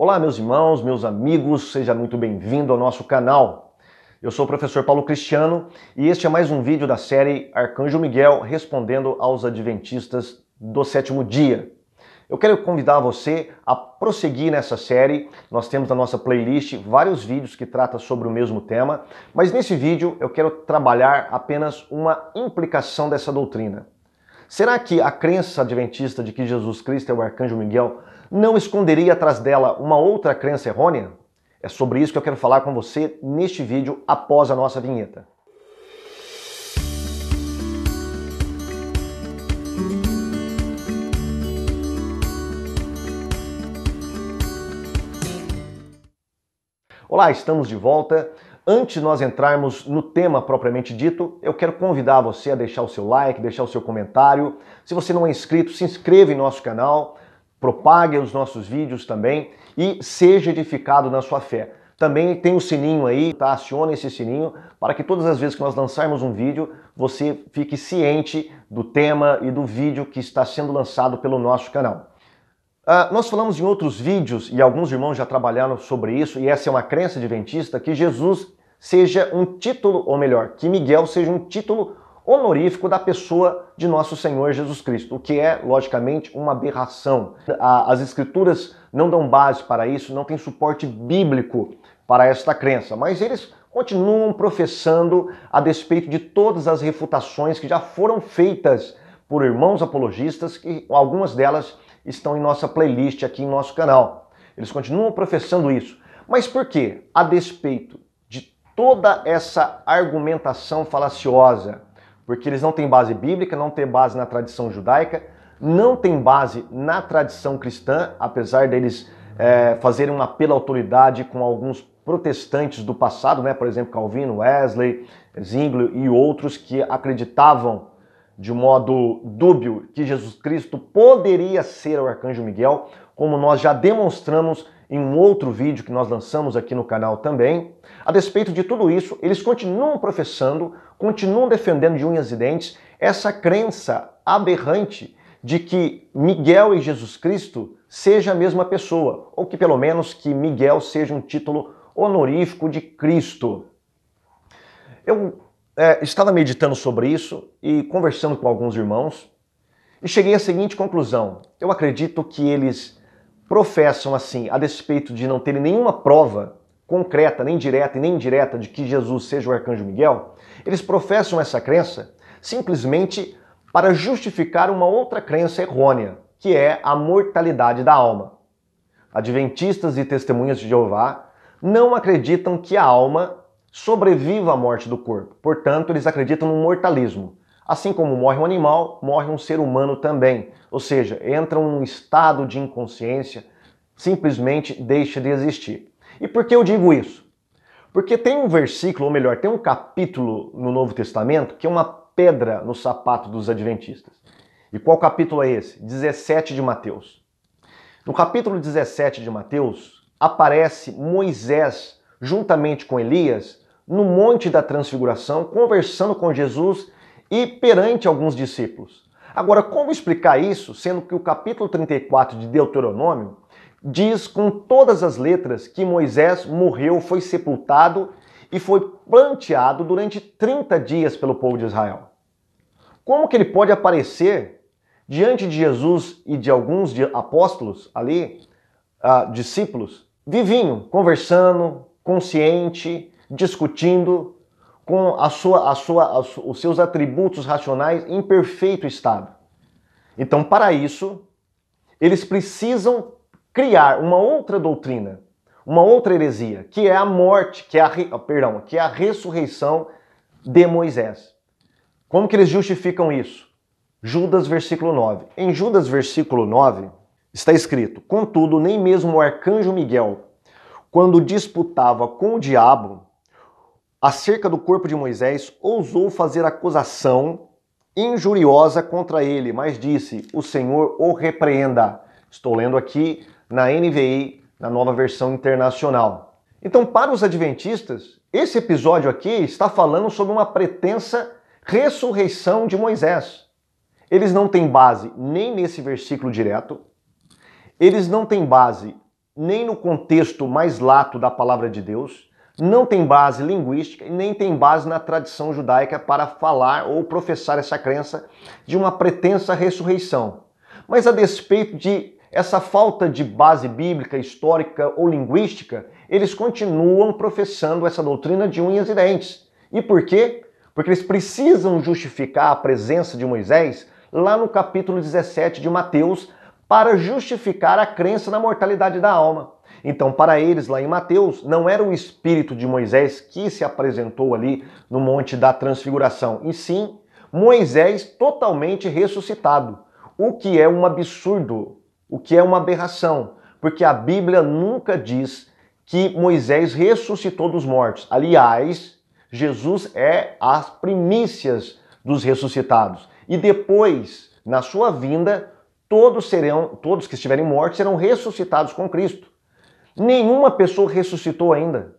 Olá, meus irmãos, meus amigos, seja muito bem-vindo ao nosso canal. Eu sou o professor Paulo Cristiano e este é mais um vídeo da série Arcanjo Miguel respondendo aos Adventistas do sétimo dia. Eu quero convidar você a prosseguir nessa série. Nós temos na nossa playlist vários vídeos que tratam sobre o mesmo tema, mas nesse vídeo eu quero trabalhar apenas uma implicação dessa doutrina. Será que a crença adventista de que Jesus Cristo é o arcanjo Miguel não esconderia atrás dela uma outra crença errônea? É sobre isso que eu quero falar com você neste vídeo após a nossa vinheta. Olá, estamos de volta. Antes de nós entrarmos no tema propriamente dito, eu quero convidar você a deixar o seu like, deixar o seu comentário. Se você não é inscrito, se inscreva em nosso canal propague os nossos vídeos também e seja edificado na sua fé. Também tem o sininho aí, tá? Aciona esse sininho para que todas as vezes que nós lançarmos um vídeo, você fique ciente do tema e do vídeo que está sendo lançado pelo nosso canal. Uh, nós falamos em outros vídeos, e alguns irmãos já trabalharam sobre isso, e essa é uma crença adventista, que Jesus seja um título, ou melhor, que Miguel seja um título honorífico da pessoa de nosso Senhor Jesus Cristo, o que é, logicamente, uma aberração. As Escrituras não dão base para isso, não tem suporte bíblico para esta crença, mas eles continuam professando a despeito de todas as refutações que já foram feitas por irmãos apologistas, que algumas delas estão em nossa playlist aqui em nosso canal. Eles continuam professando isso. Mas por quê? A despeito de toda essa argumentação falaciosa, porque eles não têm base bíblica, não têm base na tradição judaica, não têm base na tradição cristã, apesar deles é, fazerem uma pela autoridade com alguns protestantes do passado, né? por exemplo, Calvino, Wesley, Zwingli e outros que acreditavam de modo dúbio que Jesus Cristo poderia ser o arcanjo Miguel, como nós já demonstramos em um outro vídeo que nós lançamos aqui no canal também. A despeito de tudo isso, eles continuam professando, continuam defendendo de unhas e dentes essa crença aberrante de que Miguel e Jesus Cristo seja a mesma pessoa, ou que pelo menos que Miguel seja um título honorífico de Cristo. Eu é, estava meditando sobre isso e conversando com alguns irmãos e cheguei à seguinte conclusão: eu acredito que eles professam assim, a despeito de não terem nenhuma prova concreta, nem direta e nem indireta, de que Jesus seja o arcanjo Miguel, eles professam essa crença simplesmente para justificar uma outra crença errônea, que é a mortalidade da alma. Adventistas e testemunhas de Jeová não acreditam que a alma sobreviva à morte do corpo, portanto, eles acreditam no mortalismo. Assim como morre um animal, morre um ser humano também. Ou seja, entra um estado de inconsciência, simplesmente deixa de existir. E por que eu digo isso? Porque tem um versículo, ou melhor, tem um capítulo no Novo Testamento que é uma pedra no sapato dos adventistas. E qual capítulo é esse? 17 de Mateus. No capítulo 17 de Mateus, aparece Moisés juntamente com Elias no Monte da Transfiguração, conversando com Jesus e perante alguns discípulos. Agora, como explicar isso, sendo que o capítulo 34 de Deuteronômio diz com todas as letras que Moisés morreu, foi sepultado e foi planteado durante 30 dias pelo povo de Israel? Como que ele pode aparecer diante de Jesus e de alguns apóstolos ali, uh, discípulos, vivinho, conversando, consciente, discutindo, com a sua, a sua, os seus atributos racionais em perfeito estado. Então, para isso, eles precisam criar uma outra doutrina, uma outra heresia, que é a morte, que é a, ah, perdão, que é a ressurreição de Moisés. Como que eles justificam isso? Judas, versículo 9. Em Judas, versículo 9, está escrito: Contudo, nem mesmo o arcanjo Miguel, quando disputava com o diabo, acerca do corpo de Moisés, ousou fazer acusação injuriosa contra ele, mas disse: O Senhor o repreenda. Estou lendo aqui na NVI, na nova versão internacional. Então, para os adventistas, esse episódio aqui está falando sobre uma pretensa ressurreição de Moisés. Eles não têm base nem nesse versículo direto, eles não têm base nem no contexto mais lato da palavra de Deus, não tem base linguística e nem tem base na tradição judaica para falar ou professar essa crença de uma pretensa ressurreição. Mas a despeito de essa falta de base bíblica, histórica ou linguística, eles continuam professando essa doutrina de unhas e dentes. E por quê? Porque eles precisam justificar a presença de Moisés lá no capítulo 17 de Mateus para justificar a crença na mortalidade da alma. Então, para eles, lá em Mateus, não era o espírito de Moisés que se apresentou ali no Monte da Transfiguração, e sim Moisés totalmente ressuscitado, o que é um absurdo, o que é uma aberração, porque a Bíblia nunca diz que Moisés ressuscitou dos mortos. Aliás, Jesus é as primícias dos ressuscitados. E depois, na sua vinda, todos serão, todos que estiverem mortos serão ressuscitados com Cristo. Nenhuma pessoa ressuscitou ainda.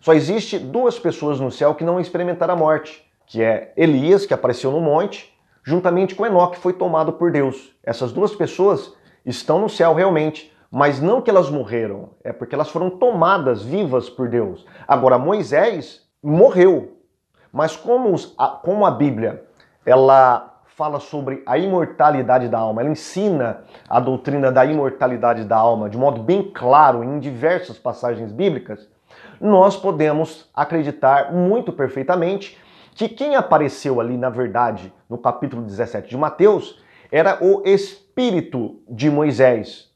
Só existe duas pessoas no céu que não experimentaram a morte, que é Elias, que apareceu no monte, juntamente com Enoque, que foi tomado por Deus. Essas duas pessoas estão no céu realmente, mas não que elas morreram, é porque elas foram tomadas vivas por Deus. Agora, Moisés morreu, mas como, como a Bíblia ela fala sobre a imortalidade da alma. Ela ensina a doutrina da imortalidade da alma de modo bem claro em diversas passagens bíblicas. Nós podemos acreditar muito perfeitamente que quem apareceu ali, na verdade, no capítulo 17 de Mateus, era o espírito de Moisés.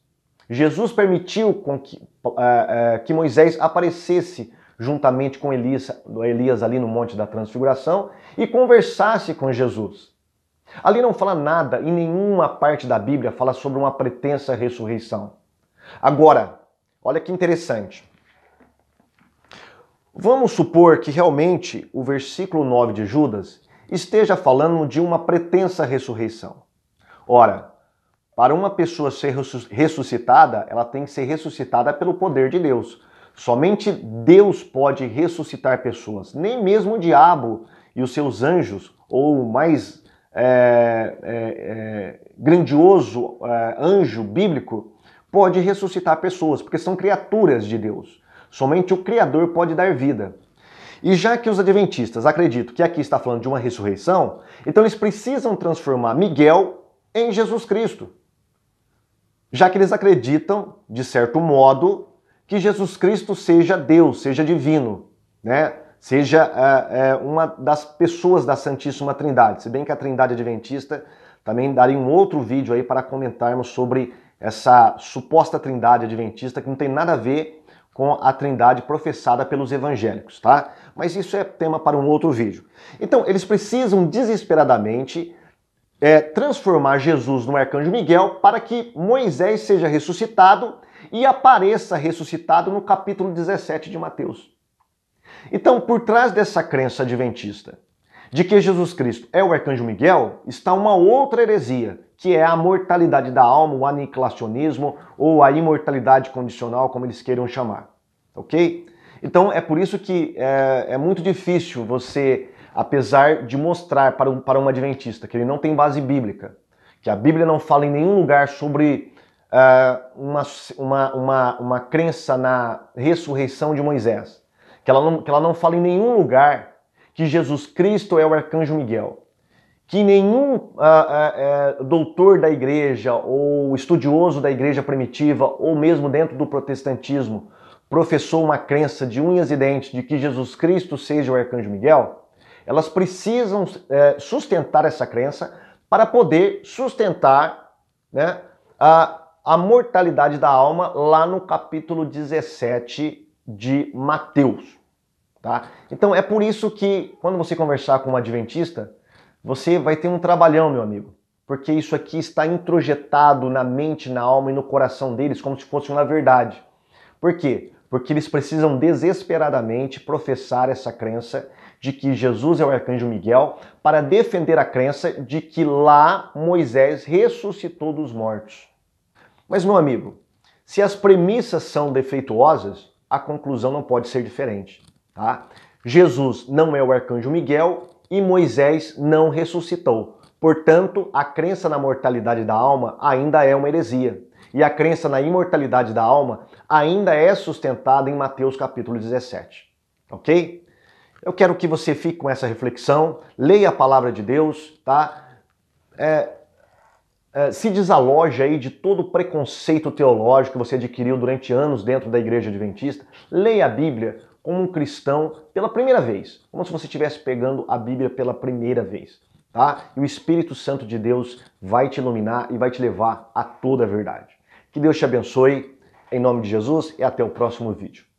Jesus permitiu com que, uh, uh, que Moisés aparecesse juntamente com Elias, Elias ali no Monte da Transfiguração e conversasse com Jesus. Ali não fala nada, e nenhuma parte da Bíblia fala sobre uma pretensa ressurreição. Agora, olha que interessante. Vamos supor que realmente o versículo 9 de Judas esteja falando de uma pretensa ressurreição. Ora, para uma pessoa ser ressuscitada, ela tem que ser ressuscitada pelo poder de Deus. Somente Deus pode ressuscitar pessoas, nem mesmo o diabo e os seus anjos, ou mais é, é, é, grandioso é, anjo bíblico pode ressuscitar pessoas, porque são criaturas de Deus. Somente o Criador pode dar vida. E já que os adventistas acreditam que aqui está falando de uma ressurreição, então eles precisam transformar Miguel em Jesus Cristo. Já que eles acreditam, de certo modo, que Jesus Cristo seja Deus, seja divino, né? seja é, é, uma das pessoas da Santíssima Trindade. Se bem que a Trindade Adventista também daria um outro vídeo aí para comentarmos sobre essa suposta Trindade Adventista que não tem nada a ver com a Trindade professada pelos evangélicos, tá? Mas isso é tema para um outro vídeo. Então, eles precisam desesperadamente é, transformar Jesus no arcanjo Miguel para que Moisés seja ressuscitado e apareça ressuscitado no capítulo 17 de Mateus. Então, por trás dessa crença adventista de que Jesus Cristo é o arcanjo Miguel, está uma outra heresia, que é a mortalidade da alma, o aniquilacionismo ou a imortalidade condicional, como eles queiram chamar. Ok? Então, é por isso que é, é muito difícil você, apesar de mostrar para um, para um adventista que ele não tem base bíblica, que a Bíblia não fala em nenhum lugar sobre uh, uma, uma, uma, uma crença na ressurreição de Moisés que ela não, que ela não fala em nenhum lugar que Jesus Cristo é o arcanjo Miguel. Que nenhum ah, ah, é, doutor da igreja ou estudioso da igreja primitiva ou mesmo dentro do protestantismo professou uma crença de unhas e dentes de que Jesus Cristo seja o arcanjo Miguel, elas precisam é, sustentar essa crença para poder sustentar né, a, a mortalidade da alma lá no capítulo 17 de Mateus. Tá? Então é por isso que quando você conversar com um adventista, você vai ter um trabalhão, meu amigo. Porque isso aqui está introjetado na mente, na alma e no coração deles como se fosse uma verdade. Por quê? Porque eles precisam desesperadamente professar essa crença de que Jesus é o arcanjo Miguel para defender a crença de que lá Moisés ressuscitou dos mortos. Mas, meu amigo, se as premissas são defeituosas, a conclusão não pode ser diferente. Tá? Jesus não é o arcanjo Miguel e Moisés não ressuscitou. Portanto, a crença na mortalidade da alma ainda é uma heresia. E a crença na imortalidade da alma ainda é sustentada em Mateus capítulo 17. Ok? Eu quero que você fique com essa reflexão, leia a palavra de Deus, tá? É, eh, se desaloja aí de todo o preconceito teológico que você adquiriu durante anos dentro da igreja adventista. Leia a Bíblia como um cristão pela primeira vez, como se você estivesse pegando a Bíblia pela primeira vez, tá? E o Espírito Santo de Deus vai te iluminar e vai te levar a toda a verdade. Que Deus te abençoe, em nome de Jesus, e até o próximo vídeo.